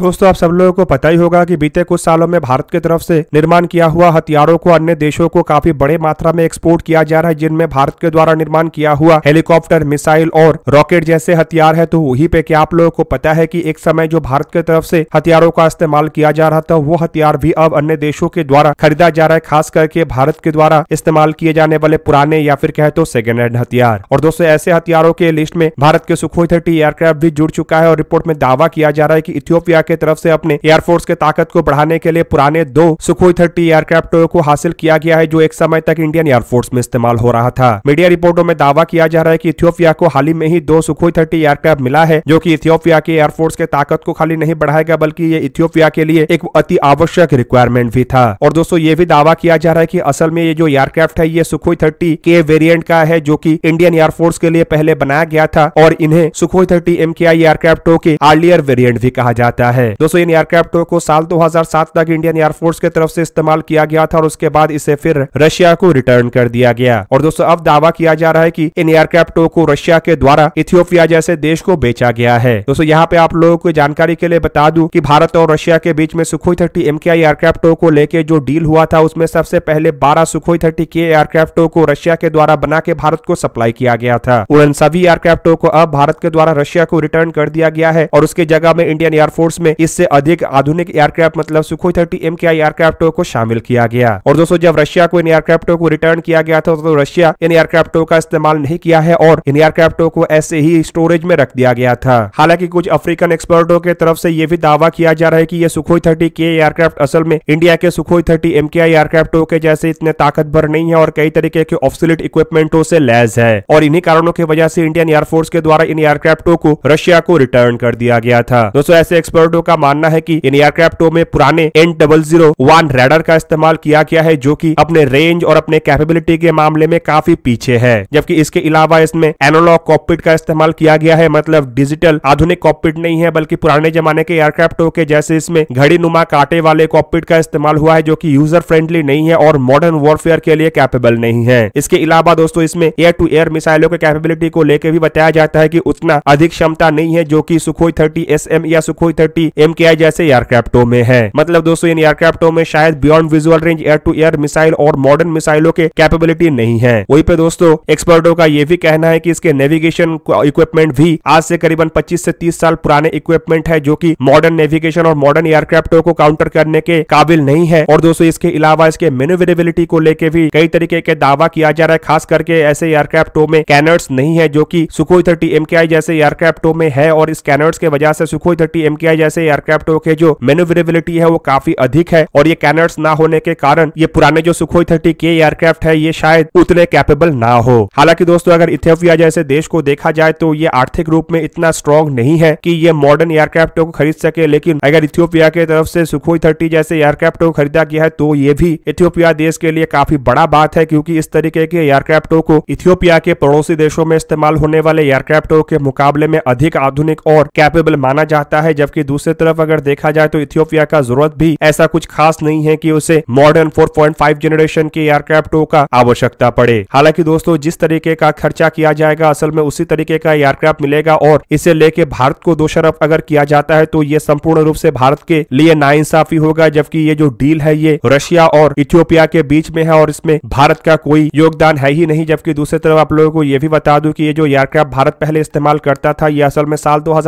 दोस्तों आप सब लोगों को पता ही होगा कि बीते कुछ सालों में भारत की तरफ से निर्माण किया हुआ हथियारों को अन्य देशों को काफी बड़े मात्रा में एक्सपोर्ट किया जा रहा है जिनमें भारत के द्वारा निर्माण किया हुआ हेलीकॉप्टर मिसाइल और रॉकेट जैसे हथियार है तो वही पे क्या आप लोगों को पता है की एक समय जो भारत की तरफ से हथियारों का इस्तेमाल किया जा रहा था वो हथियार भी अब अन्य देशों के द्वारा खरीदा जा रहा है खास करके भारत के द्वारा इस्तेमाल किए जाने वाले पुराने या फिर कहते तो सेकेंड हैंड हथियार और दोस्तों ऐसे हथियारों के लिस्ट में भारत के सुखोई थर्टी एयरक्राफ्ट भी जुड़ चुका है और रिपोर्ट में दावा किया जा रहा है की इथियोपिया की तरफ से अपने एयरफोर्स के ताकत को बढ़ाने के लिए पुराने दो सुखोई थर्टी एयरक्राफ्ट को हासिल किया गया है जो एक समय तक इंडियन एयरफोर्स में इस्तेमाल हो रहा था मीडिया रिपोर्टों में दावा किया जा रहा है की इथियोपिया को हाल ही में ही दो सुखोई थर्टी एयरक्राफ्ट मिला है जो की इथियोपिया के एयरफोर्स के ताकत को खाली नहीं बढ़ाएगा बल्कि ये इथियोपिया के लिए एक अति आवश्यक रिक्वायरमेंट भी था और दोस्तों ये भी दावा किया जा रहा है की असल में ये जो एयरक्राफ्ट है ये सुखोई थर्टी के वेरियंट का है जो की इंडियन एयरफोर्स के लिए पहले बनाया गया था और इन्हें सुखोई थर्टी एम के आई एयरक्राफ्टों के आर्लियर वेरियंट भी कहा जाता है है दोस्तों इन एयरक्राफ्ट को साल 2007 तक इंडियन एयरफोर्स की तरफ से इस्तेमाल किया गया था और उसके बाद इसे फिर रशिया को रिटर्न कर दिया गया और दोस्तों अब दावा किया जा रहा है की इन एयरक्राफ्टों को रशिया के द्वारा इथियोपिया जैसे देश को बेचा गया है दोस्तों यहाँ पे आप लोगों को जानकारी के लिए बता दू की भारत और रशिया के बीच में सुखोई थर्टी एम एयरक्राफ्टों को लेके जो डील हुआ था उसमें सबसे पहले बारह सुखोई थर्टी के एयरक्राफ्टों को रशिया के द्वारा बना के भारत को सप्लाई किया गया था उन इन सभी एयरक्राफ्टों को अब भारत के द्वारा रशिया को रिटर्न कर दिया गया है और उसके जगह में इंडियन एयरफोर्स में इससे अधिक आधुनिक एयरक्राफ्ट मतलब सुखोई थर्टी एम के एयरक्राफ्टों को शामिल किया गया और दोस्तों जब रशिया को इन एयरक्राफ्टों को रिटर्न किया गया था तो रशिया इन एयरक्राफ्टों का इस्तेमाल नहीं किया है और इन एयरक्राफ्टों को ऐसे ही स्टोरेज में रख दिया गया था हालांकि कुछ अफ्रीकन एक्सपर्टों के तरफ से यह भी दावा किया जा रहा है कि ये सुखोई थर्टी के एयरक्राफ्ट असल में इंडिया के सुखोई थर्टी एम के एयरक्राफ्टों के जैसे इतने ताकतवर नहीं है और कई तरीके के ऑफसिलिट इक्विपमेंटो से लैस है और इन्हीं कारणों की वजह से इंडियन एयरफोर्स के द्वारा इन एयरक्राफ्टों को रशिया को रिटर्न कर दिया गया था दोस्तों ऐसे एक्सपर्ट एक्सपर्टों का मानना है कि इन एयरक्राफ्टों में पुराने N double zero one radar का इस्तेमाल किया गया है जो कि अपने रेंज और अपने कैपेबिलिटी के मामले में काफी पीछे है जबकि इसके अलावा इसमें एनोलॉग कॉकपिट का इस्तेमाल किया गया है मतलब डिजिटल आधुनिक कॉकपिट नहीं है बल्कि पुराने जमाने के एयरक्राफ्टों के जैसे इसमें घड़ी नुमा कांटे वाले कॉकपिट का इस्तेमाल हुआ है जो की यूजर फ्रेंडली नहीं है और मॉडर्न वॉरफेयर के लिए कैपेबल नहीं है इसके अलावा दोस्तों इसमें एयर टू एयर मिसाइलों के कैपेबिलिटी को लेकर भी बताया जाता है की उतना अधिक क्षमता नहीं है जो की सुखोई थर्टी एस या सुखोई थर्टी भी एम जैसे एयरक्राफ्टो में है मतलब दोस्तों इन एयरक्राफ्टों में शायद beyond visual range air to air missile और मॉडर्न मिसाइलों के कैपेबिलिटी नहीं है वही पे दोस्तों एक्सपर्टो का ये भी कहना है की इसके नेविगेशन इक्विपमेंट भी आज से करीबन पच्चीस ऐसी तीस साल पुराने इक्विपमेंट है जो की मॉडर्न नेविगेशन और मॉडर्न एयरक्राफ्टो को काउंटर करने के काबिल नहीं है और दोस्तों इसके अलावा इसके मेनुवेबिलिटी को लेके भी कई तरीके के दावा किया जा रहा है खास करके ऐसे एयरक्राफ्टों में कैनर्स नहीं है जो की सुखोई थर्टी एम जैसे एयरक्राफ्टो में है और इस कैनर्स के वजह से सुखोई थर्टी एम जैसे ऐसे एयरक्राफ्ट हो के जो मेनुवरेबिलिटी है वो काफी अधिक है और ये कैनर्स ना होने के कारण ये पुराने जो सुखोई थर्टी के एयरक्राफ्ट है ये शायद उतने कैपेबल ना हो हालांकि दोस्तों अगर इथियोपिया जैसे देश को देखा जाए तो ये आर्थिक रूप में इतना स्ट्रांग नहीं है की ये मॉडर्न एयरक्राफ्ट को खरीद सके लेकिन अगर इथियोपिया के तरफ से सुखोई थर्टी जैसे एयरक्राफ्ट को खरीदा गया है तो ये भी इथियोपिया देश के लिए काफी बड़ा बात है क्योंकि इस तरीके के एयरक्राफ्टों को इथियोपिया के पड़ोसी देशों में इस्तेमाल होने वाले एयरक्राफ्टों के मुकाबले में अधिक आधुनिक और कैपेबल माना जाता है जबकि दूसरे दूसरी तरफ अगर देखा जाए तो इथियोपिया का जरूरत भी ऐसा कुछ खास नहीं है की उसे मॉडर्न फोर जनरेशन के एयरक्राफ्ट का आवश्यकता पड़े हालांकि दोस्तों जिस तरीके का खर्चा किया जाएगा असल में उसी तरीके का एयरक्राफ्ट मिलेगा और इसे लेके भारत को दोषारोप अगर किया जाता है तो ये संपूर्ण रूप से भारत के लिए नाइंसाफी होगा जबकि ये जो डील है ये रशिया और इथियोपिया के बीच में है और इसमें भारत का कोई योगदान है ही नहीं जबकि दूसरी तरफ आप लोगों को ये भी बता दू की ये जो एयरक्राफ्ट भारत पहले इस्तेमाल करता था ये असल में साल दो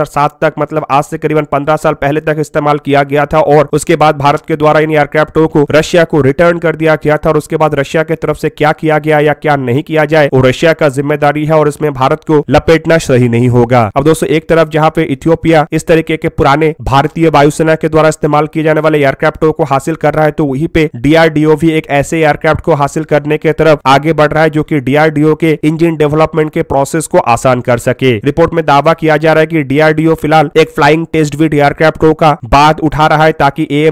तक मतलब आज से करीबन पंद्रह पंद्रह साल पहले तक इस्तेमाल किया गया था और उसके बाद भारत के द्वारा इन एयरक्राफ्ट को रशिया को रिटर्न कर दिया गया था और उसके बाद रशिया के तरफ से क्या किया गया या क्या नहीं किया जाए वो रशिया का जिम्मेदारी है और इसमें भारत को लपेटना सही नहीं होगा अब दोस्तों एक तरफ जहाँ पे इथियोपिया इस तरीके के पुराने भारतीय वायुसेना के द्वारा इस्तेमाल किए जाने वाले एयरक्राफ्ट को हासिल कर रहा है तो वही पे डीआरडीओ भी एक ऐसे एयरक्राफ्ट को हासिल करने के तरफ आगे बढ़ रहा है जो की डीआरडीओ के इंजिन डेवलपमेंट के प्रोसेस को आसान कर सके रिपोर्ट में दावा किया जा रहा है की डीआरडीओ फिलहाल एक फ्लाइंग टेस्ट भी एयरक्राफ्ट का बाद उठा रहा है ताकि ए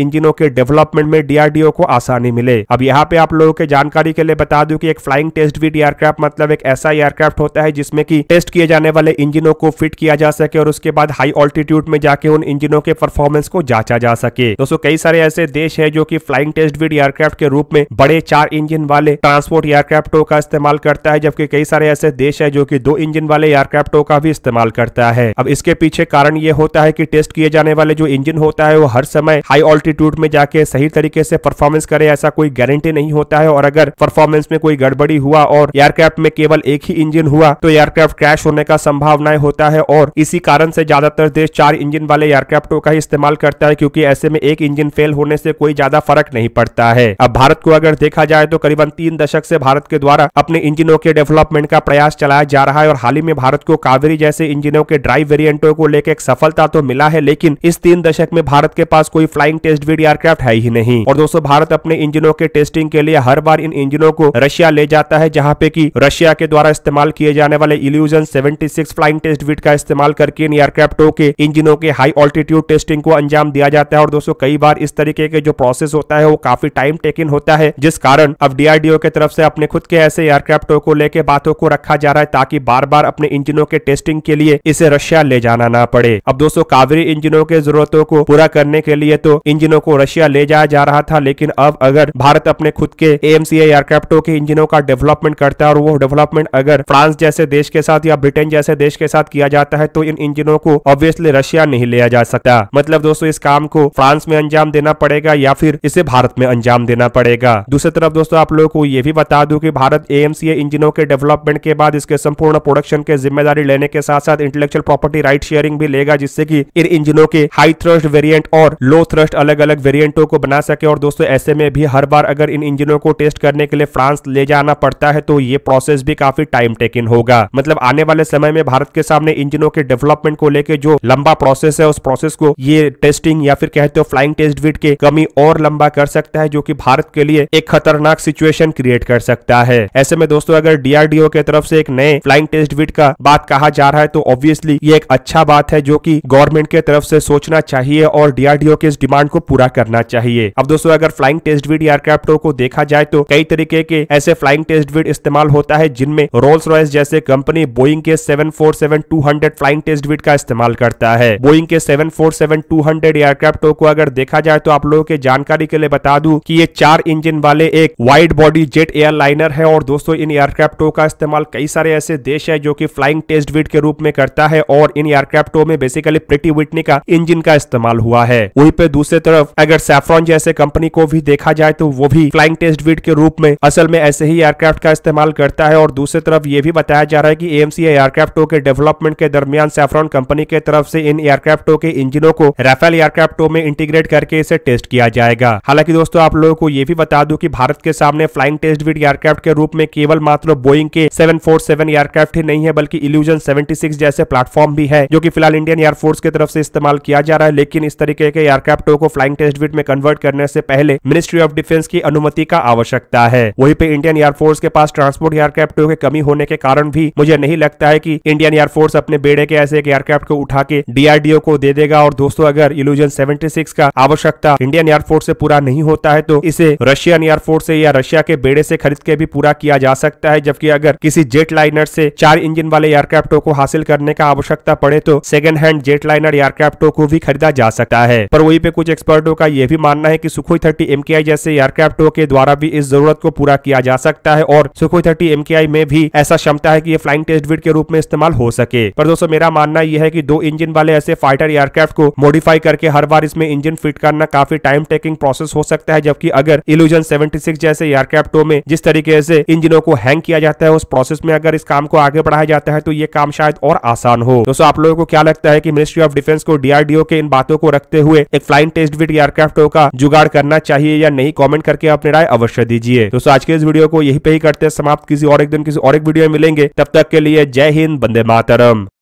इंजिनों के डेवलपमेंट में डीआरडीओ को आसानी मिले अब यहाँ पे आप लोगों के जानकारी के लिए बता दू की एक फ्लाइंग टेस्ट विद एयरक्राफ्ट मतलब एक ऐसा एयरक्राफ्ट होता है जिसमें की टेस्ट किए जाने वाले इंजिनों को फिट किया जा सके और उसके बाद हाई ऑल्टीट्यूड में जाके उन इंजिनों के परफॉर्मेंस को जांचा जा सके दोस्तों कई सारे ऐसे देश है जो की फ्लाइंग टेस्ट विद एयरक्राफ्ट के रूप में बड़े चार इंजिन वाले ट्रांसपोर्ट एयरक्राफ्टों का इस्तेमाल करता है जबकि कई सारे ऐसे देश है जो की दो इंजन वाले एयरक्राफ्टों का भी इस्तेमाल करता है अब इसके पीछे कारण ये होता है की टेस्ट किए जाने वाले जो इंजन होता है वो हर समय हाई ऑल्टीट्यूड में जाके सही तरीके से परफॉर्मेंस करे ऐसा कोई गारंटी नहीं होता है और अगर परफॉर्मेंस में कोई गड़बड़ी हुआ और एयरक्राफ्ट में केवल एक ही इंजन हुआ तो एयरक्राफ्ट क्रैश होने का संभावनाएं होता है और इसी कारण से ज्यादातर देश चार इंजन वाले एयरक्राफ्टों का ही इस्तेमाल करता है क्योंकि ऐसे में एक इंजन फेल होने से कोई ज्यादा फर्क नहीं पड़ता है अब भारत को अगर देखा जाए तो करीबन तीन दशक से भारत के द्वारा अपने इंजनों के डेवलपमेंट का प्रयास चलाया जा रहा है और हाल ही में भारत को कावेरी जैसे इंजनों के ड्राइव वेरियंटों को लेकर एक सफलता तो मिला रहा है लेकिन इस तीन दशक में भारत के पास कोई फ्लाइंग टेस्ट वीड एयरक्राफ्ट है ही नहीं और दोस्तों भारत अपने इंजनों के टेस्टिंग के लिए हर बार इन इंजनों को रशिया ले जाता है जहाँ पे की रशिया के द्वारा इस्तेमाल किए जाने वाले Ilyushin seventy flying test bed का इस्तेमाल करके इन एयरक्राफ्टों के इंजनों के हाई ऑल्टीट्यूड टेस्टिंग को अंजाम दिया जाता है और दोस्तों कई बार इस तरीके के जो प्रोसेस होता है वो काफी टाइम टेकिंग होता है जिस कारण अब डीआरडीओ के तरफ से अपने खुद के ऐसे एयरक्राफ्टों को लेके बातों को रखा जा रहा है ताकि बार बार अपने इंजनों के टेस्टिंग के लिए इसे रशिया ले जाना ना पड़े अब दोस्तों कावेरी मिलिट्री इंजनों के जरूरतों को पूरा करने के लिए तो इंजनों को रशिया ले जाया जा रहा था लेकिन अब अगर भारत अपने खुद के एएमसीए एयरक्राफ्टों के इंजनों का डेवलपमेंट करता है और वो डेवलपमेंट अगर फ्रांस जैसे देश के साथ या ब्रिटेन जैसे देश के साथ किया जाता है तो इन इंजनों को ऑब्वियसली रशिया नहीं लिया जा सकता मतलब दोस्तों इस काम को फ्रांस में अंजाम देना पड़ेगा या फिर इसे भारत में अंजाम देना पड़ेगा दूसरी तरफ दोस्तों आप लोगों को ये भी बता दू की भारत एएमसीए इंजनों के डेवलपमेंट के बाद इसके संपूर्ण प्रोडक्शन के जिम्मेदारी लेने के साथ साथ इंटेलेक्चुअल प्रॉपर्टी राइट शेयरिंग भी लेगा जिससे कि इन इंजनों के हाई थ्रस्ट वेरियंट और लो थ्रस्ट अलग अलग वेरिएंटों को बना सके और दोस्तों ऐसे में भी हर बार अगर इन इंजनों को टेस्ट करने के लिए फ्रांस ले जाना पड़ता है तो ये प्रोसेस भी काफी टाइम टेकिन होगा मतलब आने वाले समय में भारत के सामने इंजनों के डेवलपमेंट को लेकर जो लंबा प्रोसेस है उस प्रोसेस को ये टेस्टिंग या फिर कहते हो फ्लाइंग टेस्ट विट के कमी और लंबा कर सकता है जो की भारत के लिए एक खतरनाक सिचुएशन क्रिएट कर सकता है ऐसे में दोस्तों अगर डीआरडीओ के तरफ से एक नए फ्लाइंग टेस्ट विट का बात कहा जा रहा है तो ऑब्वियसली ये एक अच्छा बात है जो की गवर्नमेंट के के तरफ से सोचना चाहिए और डीआरडीओ के इस डिमांड को पूरा करना चाहिए अब दोस्तों अगर फ्लाइंग टेस्ट विड एयरक्राफ्टों को देखा जाए तो कई तरीके के ऐसे फ्लाइंग टेस्ट विड इस्तेमाल होता है जिनमें रोल्स रॉयस जैसे कंपनी बोइंग के seven four seven two hundred flying test bed का इस्तेमाल करता है बोइंग के seven four seven two hundred एयरक्राफ्टों को अगर देखा जाए तो आप लोगों के जानकारी के लिए बता दू की ये चार इंजिन वाले एक वाइड बॉडी जेट एयरलाइनर है और दोस्तों इन एयरक्राफ्टों का इस्तेमाल कई सारे ऐसे देश है जो की फ्लाइंग टेस्ट विड के रूप में करता है और इन एयरक्राफ्टों में बेसिकली प्रिटी समेटने का इंजन का इस्तेमाल हुआ है वही पे दूसरी तरफ अगर सेफ्रॉन जैसे कंपनी को भी देखा जाए तो वो भी फ्लाइंग टेस्ट वीट के रूप में असल में ऐसे ही एयरक्राफ्ट का इस्तेमाल करता है और दूसरी तरफ ये भी बताया जा रहा है की एएमसी एयरक्राफ्टों के डेवलपमेंट के दरमियान सेफ्रॉन कंपनी के तरफ से इन एयरक्राफ्टों के इंजिनों को राफेल एयरक्राफ्टों में इंटीग्रेट करके इसे टेस्ट किया जाएगा हालांकि दोस्तों आप लोगों को ये भी बता दूं कि भारत के सामने फ्लाइंग टेस्ट वीट एयरक्राफ्ट के रूप में केवल मात्र बोइंग के 747 एयरक्राफ्ट ही नहीं है बल्कि इल्यूजन 76 जैसे प्लेटफॉर्म भी है जो कि फिलहाल इंडियन एयरफोर्स की तरफ से से इस्तेमाल किया जा रहा है लेकिन इस तरीके के एयरक्राफ्टों को फ्लाइंग टेस्ट बिट में कन्वर्ट करने से पहले मिनिस्ट्री ऑफ डिफेंस की अनुमति का आवश्यकता है वहीं पे इंडियन एयरफोर्स के पास ट्रांसपोर्ट एयरक्राफ्टों के कमी होने के कारण भी मुझे नहीं लगता है की इंडियन एयरफोर्स अपने बेड़े के ऐसे एक एयरक्राफ्ट को उठा के डीआरडीओ को दे देगा और दोस्तों अगर इलूजन सेवेंटी का आवश्यकता इंडियन एयरफोर्स से पूरा नहीं होता है तो इसे रशियन एयरफोर्स से या रशिया के बेड़े से खरीद के भी पूरा किया जा सकता है जबकि अगर किसी जेट लाइनर से चार इंजन वाले एयरक्राफ्टों को हासिल करने का आवश्यकता पड़े तो सेकेंड हैंड जेट लाइनर एयरक्राफ्टों को भी खरीदा जा सकता है पर वही पे कुछ एक्सपर्टों का यह भी मानना है की सुखोई थर्टी एम जैसे एयरक्राफ्टों के द्वारा भी इस जरूरत को पूरा किया जा सकता है और सुखोई थर्टी एम में भी ऐसा क्षमता है की ये फ्लाइंग टेस्ट बिट के रूप में इस्तेमाल हो सके पर दोस्तों मेरा मानना यह है की दो इंजन वाले ऐसे फाइटर एयरक्राफ्ट को मॉडिफाई करके हर बार इसमें इंजन फिट करना काफी टाइम टेकिंग प्रोसेस हो सकता है जबकि अगर इल्यूजन 76 जैसे एयरक्राफ्टों में जिस तरीके से इंजनों को हैंग किया जाता है उस प्रोसेस में अगर इस काम को आगे बढ़ाया जाता है तो ये काम शायद और आसान हो दोस्तों आप लोगों को क्या लगता है की मिनिस्ट्री ऑफ डिफेंस डिफेंस को डीआरडीओ के इन बातों को रखते हुए एक फ्लाइंग टेस्ट विट एयरक्राफ्ट का जुगाड़ करना चाहिए या नहीं कॉमेंट करके अपनी राय अवश्य दीजिए दोस्तों आज के इस वीडियो को यही पे ही करते हैं समाप्त किसी और एक दिन किसी और एक वीडियो में मिलेंगे तब तक के लिए जय हिंद बंदे मातरम